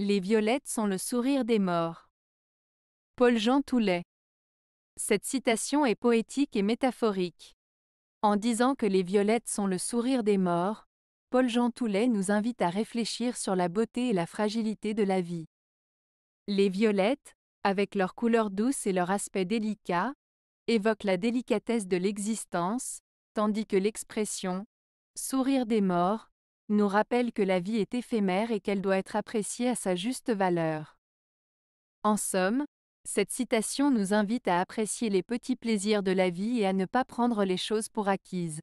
Les violettes sont le sourire des morts. Paul-Jean Toulet. Cette citation est poétique et métaphorique. En disant que les violettes sont le sourire des morts, Paul-Jean Toulet nous invite à réfléchir sur la beauté et la fragilité de la vie. Les violettes, avec leur couleur douce et leur aspect délicat, évoquent la délicatesse de l'existence, tandis que l'expression sourire des morts nous rappelle que la vie est éphémère et qu'elle doit être appréciée à sa juste valeur. En somme, cette citation nous invite à apprécier les petits plaisirs de la vie et à ne pas prendre les choses pour acquises.